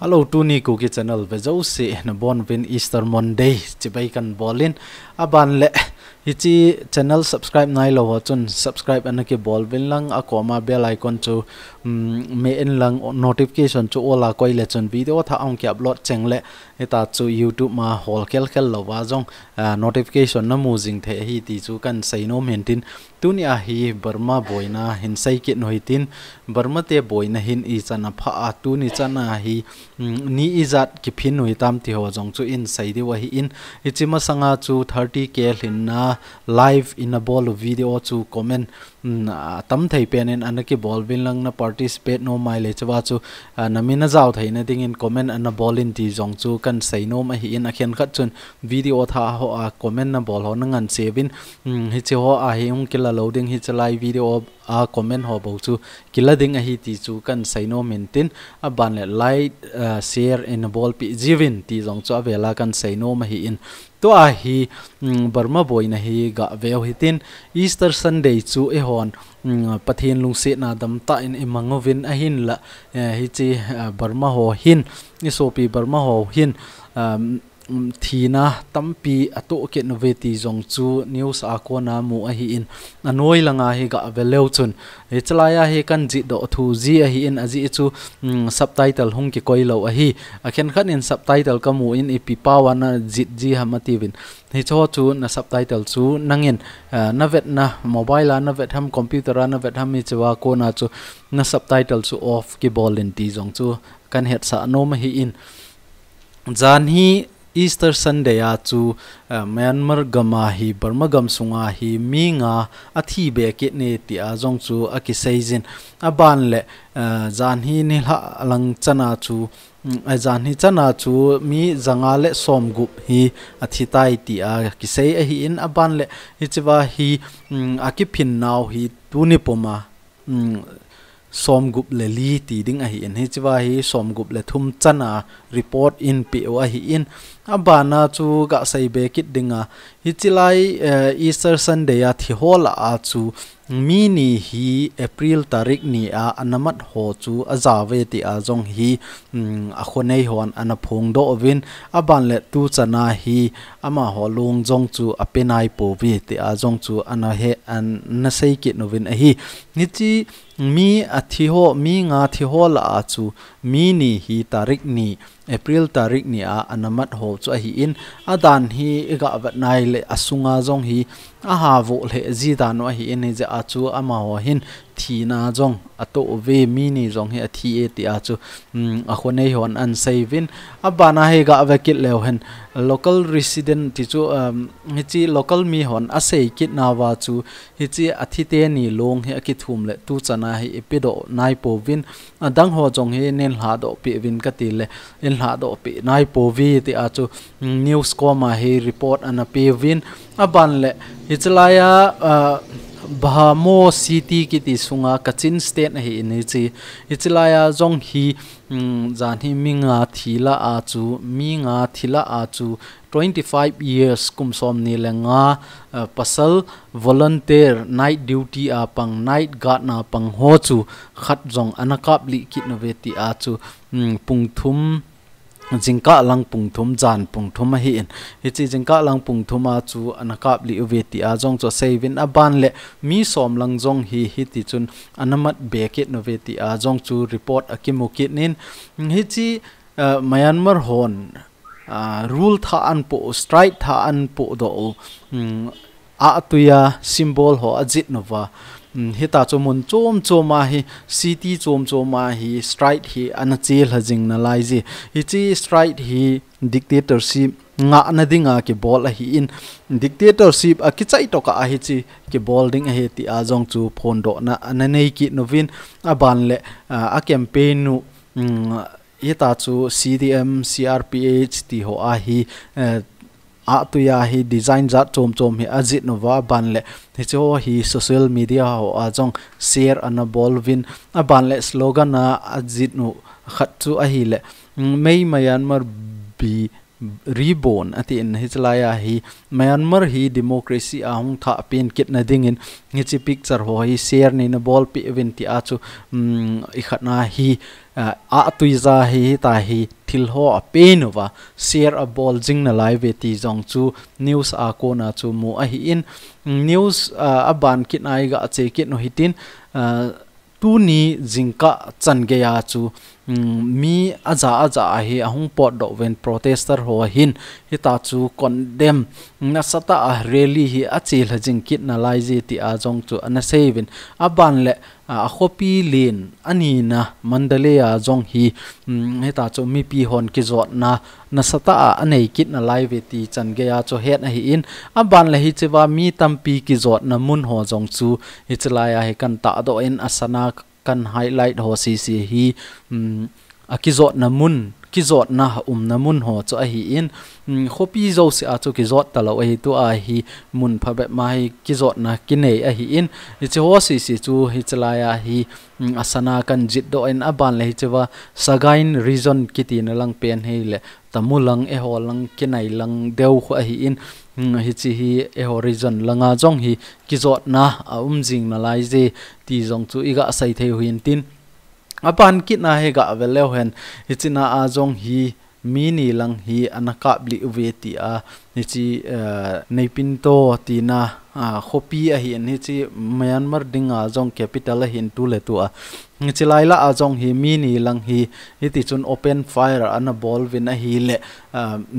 Hello tuni ku ki channel ve zo se na bon win Easter Monday chi bai kan bolin aban le ichi channel subscribe nai lo chun subscribe an ki bol bin lang a koma bell icon chu me in lang notification chu ola koi le chun video tha ang ki upload cheng le eta chu youtube ma hol kel kel lo wa jong notification na mu jing the hi ti chu kan sei no mentin tuni a hi burma boina hin sei ki noitin burma te boina hin i chana pha a tuni chana hi ni izat ki phin noi tam ti ho jong chu in sei de wa hi in ichima sanga chu 30k hin na live in a ball video chu comment tam thei pen in anaki ball bin lang na participate no mai le chawa chu à, namina zau thei na ding in comment an a ball in ti jong chu kan sei no ma hi in a à khen khat chun video tha ho a à, comment na ball ho na ngan sevin ừ, hi che ho a hi um kila loading hi chalai video a comment ho bo chu kila ding a hi ti chu kan sei no mentin a ban le like share in a ball pi jivin ti jong chu avela kan sei no ma hi in to a hi mm, barma boy na hi ga veo hitin easter sunday chu e hon mm, pathen lung se na dam ta in emangovin la eh, hi chi eh, hin isopi barma hin um, Um, thina tampi ato ke no ve ti zong chu news a ko na mu a hi in anoi langa hi ga veleu chun e chalaya hi kan ji do thu ji a hi in aji chu um, subtitle hung ki koi lo a hi a khen khan in subtitle ka mu in epi pa wana ji ji hamati win hi cho chu na subtitle chu nangin na vet na mobile na vet ham computer na vet ham mi e chwa ko na chu na subtitle chu off ki ball ti zong chu kan het sa no ma hi in zan hi Easter Sunday achu eh, Myanmar gama hi Burma gam sunga hi mi nga athi be ke ne ti a jong chu a ki seizin a ban le jan eh, hi ni la chana chu a mm, jan eh, hi chana chu mi zanga le som hi tai hi in le hi hi mm, som gup le li ti ding a hi en hechwa hi som gup le thum chana report in pe wa hi in aba na chu ga sai be kit dinga hi chilai eh, easter sunday a thi hola a chu mi ni hi april tarik ni a anamat ho chu a za ve ti a jong mm, hi a khonei hon an a phong do win aban le tu chana hi ama ho lung jong chu a penai po vi ti a jong chu an an na sei ki novin a hi mi athi ho mi nga thi ho la chu mi ni hi tarik ni April tarik ni a anamat hol chu a hi in adan hi ga wat nai le asunga jong hi a ha vo le ji da hi in ja a chu ama ho hin thi na jong a to ve mi ni jong hi a thi e ti a chu hmm, a kho nei hon an savin a ba na he ga ve kit le hen local resident ti chu um, hi chi local mi hon a sei kit na wa chu hi chi a thi te ni long he a ki thum le tu chana hi epido nai po vin dang ho jong he nen ha do pe vin ka ti le ilha do pe nai po vi te a chu news ko ma he report an a pe win a ban le hi chala ya bahamo city ki ti sunga kachin state na hi ni chi hi chala ya jong hi jan hi minga thila a chu minga thila a chu 25 years kum som ni lenga pasal volunteer night duty a pang night guard na pang ho chu khat jong anakap li kitnoveti a chu pungthum jingka ᱞᱟᱝᱯᱩᱝ thum jan pung thum hi in hi chi jingka langpung thum a chu anakap li uve ti a jong cho sevin a ban le mi som lang jong hi hi ti chun anamat beket no ve ti a jong chu report a kimu kit nin eh, hon eh, rule tha strike tha mm, a tuya symbol ho hita chu mun chom choma hi city chom choma hi strike hi ana chel hajing na lai ji hi chi strike hi dictatorship nga na dinga ke bol hi in dictatorship a ki chai to a hi chi ke ball ding he ti a jong chu phon do na ana nei ki novin a ban le a campaign nu hita chu cdm crph ti ho a hi atuya hi design zat chom chom hi ajit no wa ban le hi cho hi social media ho ajong share ana bolvin a ban le slogan a ajit nu khat chu a hi le mei myanmar bi reborn ati in hichlaya hi myanmar hi democracy a hung tha pen kit na ding in hi chi picture ho hi share ni na bol pi event ti a chu i khatna hi Ờ, a tuiza hi ta hi thil ho a pe no wa share a ball jing na lai ve ti jong chu news a ko na chu mu a hi in mm, news ờ, a ban kit nai ga che kit no hitin ờ, tu ni jingka chan ge ya chu mi aza aza ahi ahung pot do when protester ho hin hi ta chu condemn na sata a ah rally hi a chel hajing kit na lai ji ti a jong chu an seven a ban le a khopi lin ani na mandale a jong hi mm, he ta chu mi hon ki na na sata a anei kit lai ve ti chan ge ya het na in a le hi chewa mi tam pi ki na mun ho jong chu hi chlai a he kan ta do kan highlight ho si si hi mm, akizot namun kizot na um namun ho cho a hi in mm, khopi zo se a chu kizot ta lo hi tu a hi mun phabe ma hi kizot na kinei a hi in i che ho si si chu hi chalaya hi mm, asana kan jit do en aban le hi chewa sagain reason kitin lang pen hi le tamulang e ho lang kinai lang deu kho a hi in hi chi hi e horizon langa jong hi kizot na a um jing na lai je ti jong chu iga sai the huin tin apan kit na he ga velo hen hi chi na a jong hi mi ni lang hi anaka bli ve ti a ni chi eh, nei pin to ti na khopi a hi ni chi myanmar dinga jong capital a hin tu le tu a chilaila ajong hi mi ni lang hi iti chun open fire an a ball win a hi le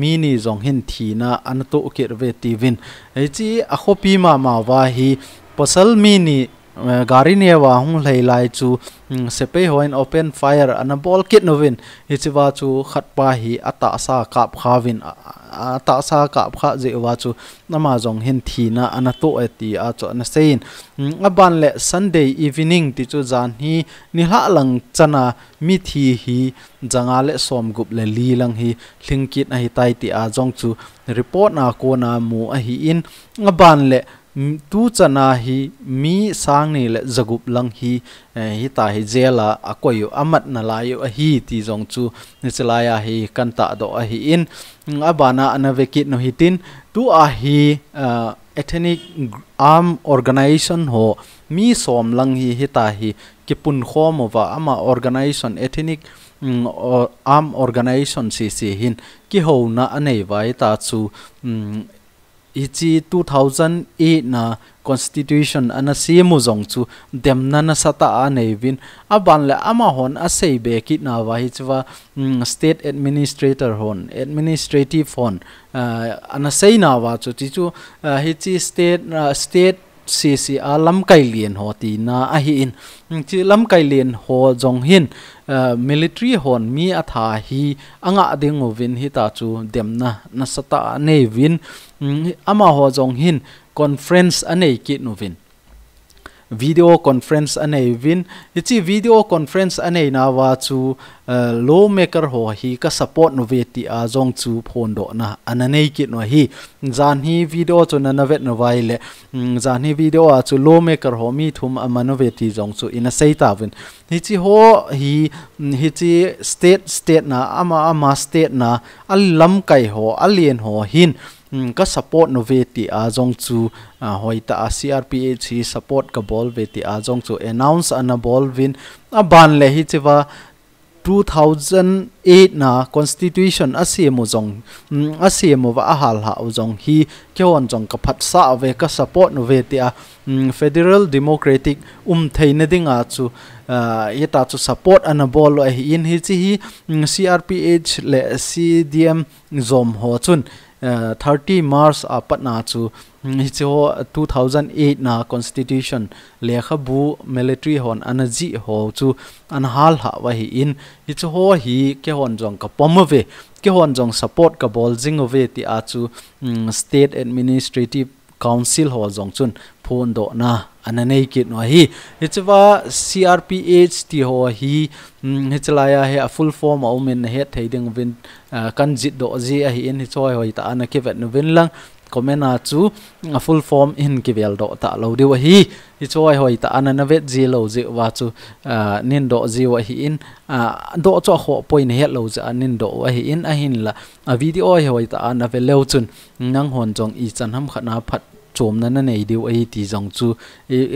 mi ni jong hin thina an to kir ve ti win ei chi a khopi ma ma wa hi pasal mi ni gari ne wa hung lei lai chu sepe hoin open fire an a ball kit no win ichiwa chu khatpa hi ata sa kap khawin tasa ka kha je wa chu nama jong hen thi na ana to e ti a cho na sein mm, aban le sunday evening ti chu jan hi ni la lang chana mi thi hi janga le som gup le li lang hi thlingkit a hi tai ti a jong chu report na ko na mu a hi in aban le tu chana hi mi sang ni le zagup lang hi hi ta hi jela akoyu amat na layo a hi ti jong chu ni chalaya hi ta do a hi in abana anavekit no hitin tu a hi ethnic arm organization ho mi som lang hi hi ta hi kipun khom wa ama organization ethnic arm organization si si hin ki ho na anei vai ta chu ichi 2008 na constitution ana simu zong chu demna na sata a nevin aban le ama hon a sei be ki na wa hi chwa state administrator hon administrative hon ana sei na wa chu ti chu hi chi state state si si a lam kai lien ho ti na a hi in chi lam kai lien ho jong hin uh, military hon mi a tha hi anga ding win hi ta chu dem na na sata ne win ama ho jong hin conference ane ki nu win video conference anei vin ichi video conference anei na wa chu uh, law maker ho hi ka support no ve ti a zong chu phone do na ananei ki no hi zan hi video chu na navet no vai le mm, zan hi video a chu law maker ho mi thum amano ve ti zong chu ina sei ta win hi chi ho hi mm, hi chi state state na ama ama state na al lam kai ho alien ho hin Hmm, ka support nó về thì à a jong à hoi ta crph hi support cái ball về thì à jong chu announce an ball win à ban le hi chewa 2000 eight na constitution asiam zong mm, asiam wa hal ha zong hi kyon zong ka phat sa ve ka support no ve tia mm, federal democratic um theina dinga chu uh, ta chu support an bol hi in hi chi hi mm, crph le cdm zom ho chun 30 uh, March a patna chu hi cho 2008 na constitution lekha bu military hon anaji ho chu an hal ha wa hi in ni chu ho hi ke hon jong ka pom ve ke hon jong support ka bol jing ve ti a chu mm, state administrative council hol jong chun phone do na ananei kit no hi hichwa crph ti ho hi mm, hichlaya he a full form a umin he theiding win uh, kan jit do ji a hi in hi choi hoi ta ana ke vet no vin lang comment a chu a full form in kivel do ta lo diwa hi hi choi hoi ta anana vet ji lo ji wa chu nin do ji wa hi in do cho ho point he lo za nin do wa hi in a hin la a video hi hoi ta na ve leo chun nang hon chong i chan ham khana phat chom na na nei diu ai ti jong chu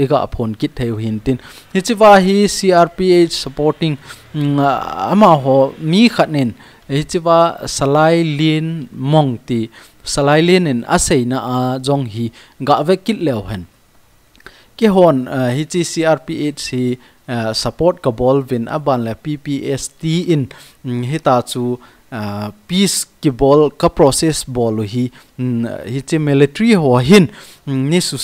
e ga phone kit theu hin tin hi chi wa hi crph supporting mm, ama ho mi khanin hi chi wa salai lin mong ti salailin in aseina a jong hi ga ve kit le hen ke hon hi chi crph hi support ka bol vin aban le ppst in mm, hi ta chu peace ki bol ka process bol hi mm, chi military ho hin mm, ni su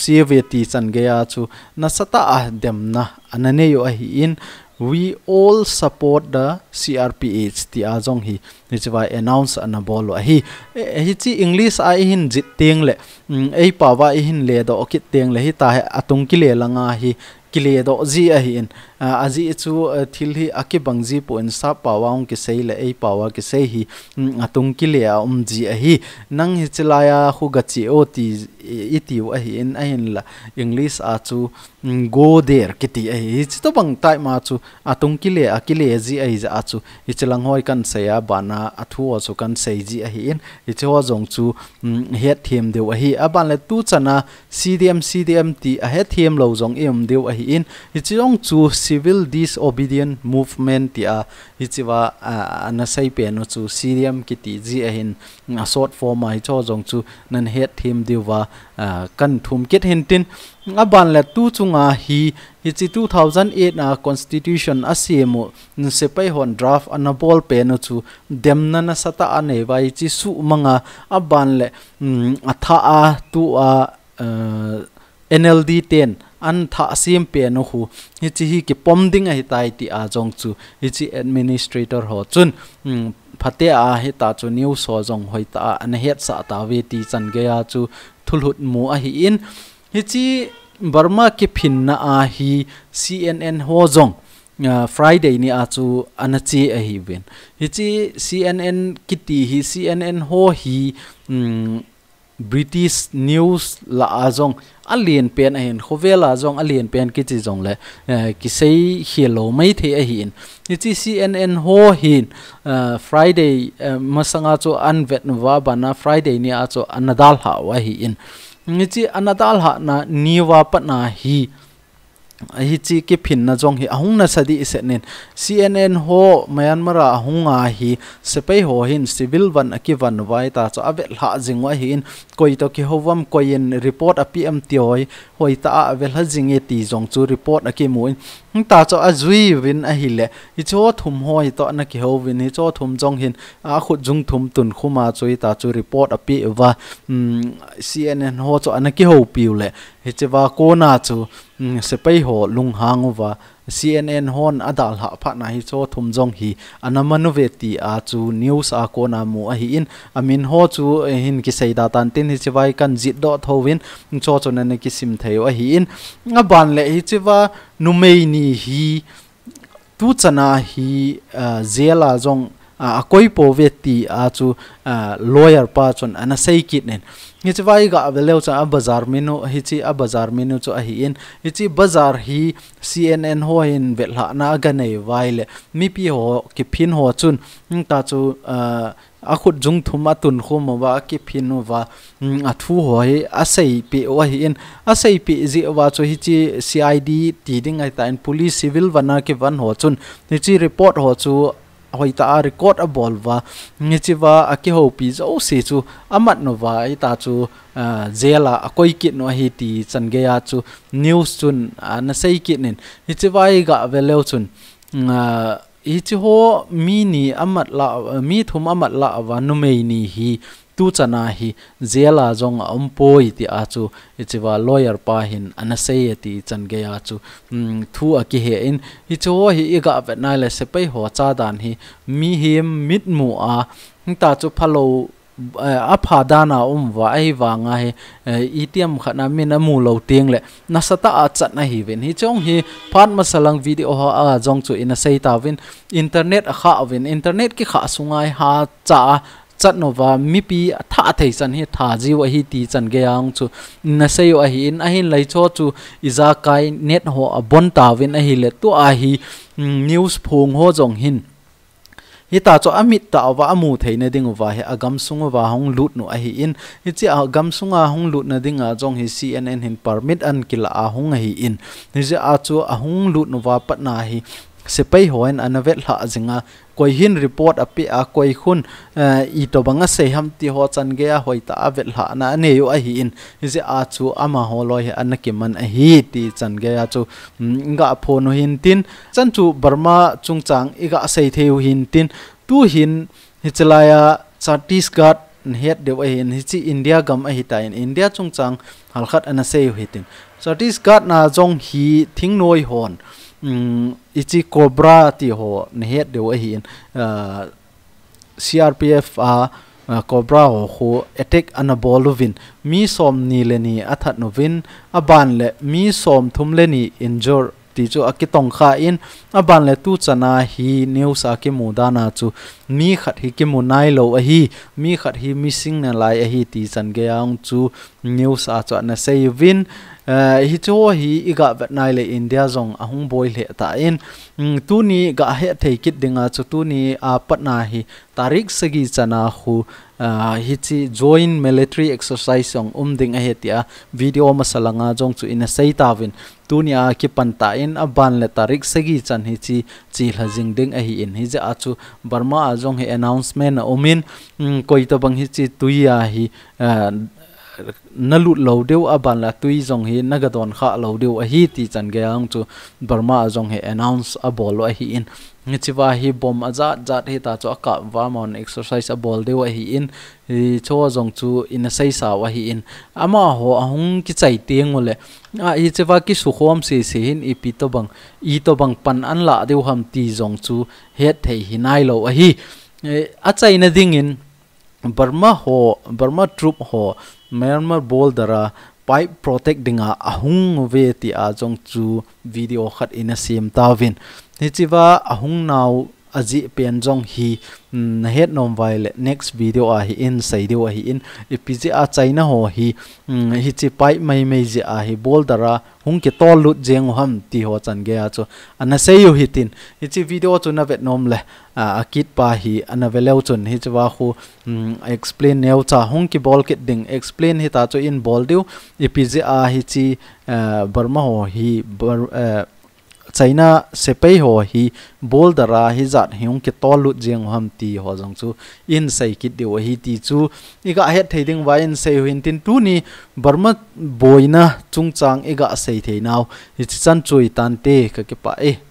ti chan ge chu na sata a na anane yo in we all support the CRPH ti azong hi ni chwa announce an bolo hi eh, hi chi english ai hin jit teng le mm, ei pawa hin le do okit teng le hi ta atung ki le langa hi ki le do ji a hi aji ah, chu eh, thil hi aki bangji pon sa pawang ki sei le ei pawa ki sei hi mm, atung ki le um ji a hi nang hi chilaya khu ga chi o ti itiu a hi in a hin la english a chu mm, go there ki ti a hi chi to bang tai ma chu atung ki le aki le ji a hi za chu hi chilang hoi kan sei a bana athu chu kan sei ji a hi in hi chu zong chu mm, het them deu a hi aban le tu chana cdm cdm ti a het them civil disobedient movement ti a hichiwa ana sai pe no chu seriam ki ti ji a hin a sort form a hi cho jong chu nan het thim diwa kan thum ket hin tin a ban la tu chunga hi hi chi 2008 a constitution a semo se pai hon draft an a ball pe no chu dem na na sata ane vai chi su manga a ban le mm, a tha a tu a NLD 10 an tha sim pe no hu hi chi hi ki pom ding a hitai ti a jong chu hi chi administrator ho chun hmm, phate a he ta chu new so jong hoi ta an het sa ta ve ti chan ge a chu thulhut mu a hi in hi chi burma ki phin na a hi cnn ho jong friday ni a chu anachi a hi ben hi chi cnn kiti hi cnn ho hi hmm, British news là azong à alien pen a à hen khovela azong alien pen ki ờ, à chi jong le ki sei hilo mai the a hin ni chi cnn ho hin ờ, friday ờ, masanga cho anvet wa bana friday ni a cho anadal ha wa hi in ni chi anadal ha na niwa pat na hi hi chi ki phin na jong hi ahung na sadi isenin cnn ho myanmar ahunga hi sepai ho hin civil van aki van vai ta cho avel ha jingwa hin koi to ki howam in report a pm tioi hoi ta avel ha jingi e ti jong chu report aki muin ta cho a zui win a hile i cho thum hoi to na ki ho win i cho thum jong hin a khu jung thum tun khuma choi ta chu report api wa cnn ho cho na ki ho piu le he che wa ko na chu se pai ho lung hang wa CNN hon adal ha pha na hi cho thum jong hi anamanu ve ti a chu news a ko na mu a hi in amin ho chu hin ki sei da tan tin hi chiwai kan jit do thowin cho cho na ne ki sim thei a hi in nga ban le hi chiwa numei ni hi tu chana hi zela jong a koi po ve ti a chu lawyer pa chon ana sei kit nen हिच वाई गा वेले बाजार मेनु हिचि आ बाजार मेनु चो आ हिइन हिचि बाजार हि एन हो इन वेला ना गने वाइले मिपि हो कि फिन हो चुन ता चो आ खुद जुंग थुमा तुन खु मवा कि फिन वा आथु हो हे असै पे ओ हि इन असै पे जि वा चो हिचि सीआईडी टीडिंग आइ ता इन पुलिस सिविल वना के वन हो चुन हिचि रिपोर्ट हो चो hoi ta record a bol wa nge chi wa a ki ho pi zo se chu amat no va ai ta chu zela a koi kit no hi ti chan ge ya chu news chun na sei kit nen hi chi wa ga velo chun mm, hi chi ho mi ni amat la mi thum amat la wa nu mei ni hi tu chana hi zela jong ompoi ti achu ichiwa lawyer pa hin anase ti change ya chu mm, thu aki he in hi cho hi iga ve na le se pe ho cha dan hi mi him mit mu a ta chu phalo eh, a pha dana um wa ai wa nga he itiam eh, e khana min amu lo tieng le na sata a chat na hi ven hi chong hi phan masalang video ha a jong chu in a sei ta vin internet a kha vin internet ki kha sungai ha cha chatnova mipi tha thei chan hi tha jiwa hi ti chan ge ang chu na seyo a hi in a hin lai cho chú iza kai net ho a bon ta win a hi le tu a hi mm, news phung ho jong hin hi ta cho amit ta wa thấy theina ding wa he agam sung và hong lut nu anh hi in hi chi agam sung à hong lut na ding a jong hi cnn hin permit an kila a hong a hi in ni ja a chu a hong lut nu wa pat na hi se pai hoen anavet la jinga koi hin report api a koi khun eh, i to banga se ham ti ho chan ge a hoita a vel ha na ne yo a hi in je a chu ama ho loi he an ki man a hi ti chan ge a chu mm, nga pho hin tin chan chu burma chung chang i ga sei theu hin tin tu hin hichalaya chhattisgarh hết đều ai hiện chỉ India gam ai ta in India chung chang hal khat anh sẽ hiểu hết tin so this god na jong hi thing noi hon อิจิโกบราติโหนเฮดเดวอหินเอ่อซีอาร์พีเอฟอาร์โกบราโคเอทิกอนาบลูวินมีซอมนีเลนีอัธนวินอบานเลมีซอมทุมเลนีอินจอร์ติโจอะกิตองคาอินอบานเลตุจนาฮีนิวสาเกมูดานาจูมีขัดฮีเกมูนโลอีมีขัดฮีมิซิงนาลอีติซันเกยองจูนิวาจอนะเซวิน Eh, hi chu hi iga vetnai le india zong ahung boi le ta in mm, tu ni ga he thei kit dinga chu tu ni a patna hi tarik sagi chana khu eh, hi chi join military exercise song um ding a hetia video masalanga jong chu in a seita win tu ni a ki panta in a ban le tarik sagi chan hi chi chi lajing ding a hi in hi ja chu burma a jong he announcement a umin mm, koita bang hi chi tuya hi eh, na lut lo deu aban la tui zong hi nagadon kha lo deu a hi ti chan ge ang chu burma zong he announce a bol lo hi in ni chiwa hi bom azat zat he ta cho aka wa mon exercise a bol deu hi in hi cho zong chu in a sai sa wa hi in ama ho ahung ki chai tiang ole a hi chiwa ki su khom se se hin i pi to bang i to bang pan an la deu ham ti zong chu het thei hinai lo a hi e, a chai na ding in burma ho burma troop ho Myanmar bol dara pipe protect dinga ahung ve ti a jong chu video khat in a sim tawin ni chiwa ahung nau aji pen jong hi het nom vai next video a hi in sei deu a hi in ipiji a china ho hi hi chi pai mai mai je a hi bol dara hung ke tol lut jeng ham ti ho chan ge a chu ana sei yu hi tin hi chi video chu na vet nom le a kit pa hi ana veleu chun hi chwa khu explain neu cha hung ki bol kit ding explain hi ta chu in bol deu ipiji a hi chi burma ho hi China sepei ho hi bol da ra hi zat hiung ke to lut jing ham ti ho jong chu in sai ki di wa hi ti chu i ga he the ding wain sai huin tin tu ni barma boina chung chang i ga sai the nau hi chan chui tan te ka ke pa e